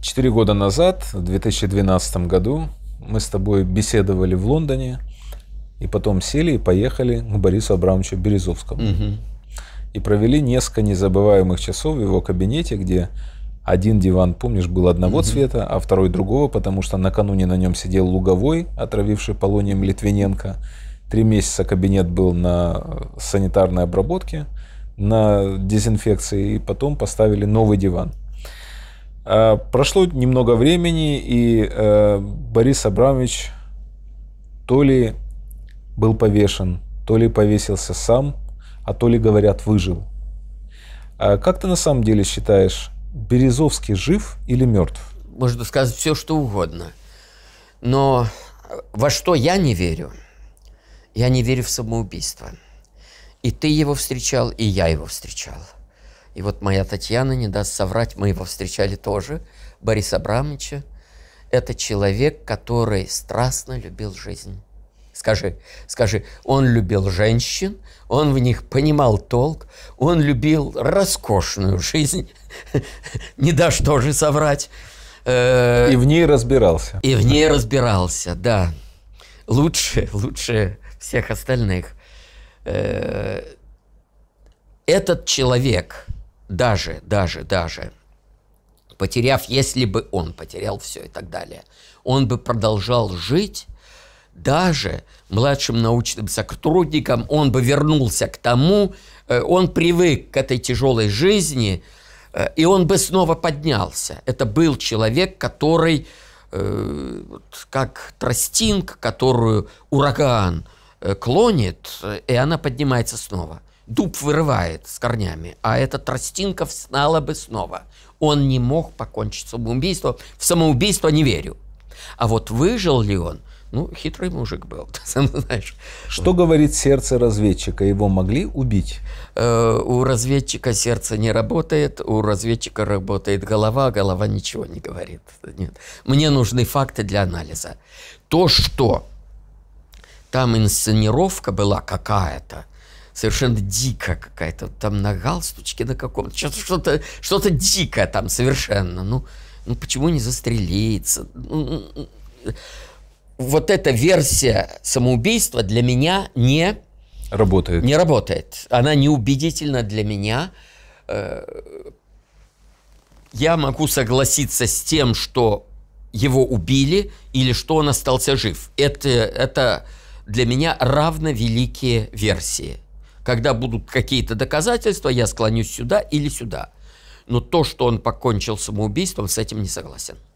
Четыре года назад, в 2012 году, мы с тобой беседовали в Лондоне, и потом сели и поехали к Борису Абрамовичу Березовскому. Угу. И провели несколько незабываемых часов в его кабинете, где один диван, помнишь, был одного угу. цвета, а второй другого, потому что накануне на нем сидел Луговой, отравивший полонием Литвиненко. Три месяца кабинет был на санитарной обработке, на дезинфекции, и потом поставили новый диван. Э, прошло немного времени, и э, Борис Абрамович то ли был повешен, то ли повесился сам, а то ли, говорят, выжил. Э, как ты на самом деле считаешь, Березовский жив или мертв? Можно сказать все, что угодно. Но во что я не верю? Я не верю в самоубийство. И ты его встречал, и я его встречал. И вот моя Татьяна, не даст соврать, мы его встречали тоже, Бориса Абрамовича. Это человек, который страстно любил жизнь. Скажи, скажи, он любил женщин, он в них понимал толк, он любил роскошную жизнь, не дашь тоже соврать. Э, и в ней разбирался. И в ней разбирался, да. Лучше, лучше всех остальных. Э, этот человек – даже, даже, даже потеряв, если бы он потерял все и так далее, он бы продолжал жить, даже младшим научным сотрудником он бы вернулся к тому, э, он привык к этой тяжелой жизни, э, и он бы снова поднялся. Это был человек, который э, как тростинг, которую ураган – Э, клонит, э, и она поднимается снова. Дуб вырывает с корнями, а этот Тростинков знала бы снова. Он не мог покончить самоубийство. В самоубийство не верю. А вот выжил ли он, ну, хитрый мужик был, ты сам знаешь. Что говорит сердце разведчика? Его могли убить? Э, у разведчика сердце не работает, у разведчика работает голова, голова ничего не говорит. Нет. Мне нужны факты для анализа. То, что там инсценировка была какая-то, совершенно дикая какая-то. Там на галстучке на каком-то, что-то что дикое там совершенно. Ну, ну почему не застрелиться? Ну, ну, ну. Вот эта версия самоубийства для меня не... Работает. Не работает. Она неубедительна для меня. Э, я могу согласиться с тем, что его убили или что он остался жив. Это, это для меня великие версии. Когда будут какие-то доказательства, я склонюсь сюда или сюда. Но то, что он покончил самоубийством, с этим не согласен.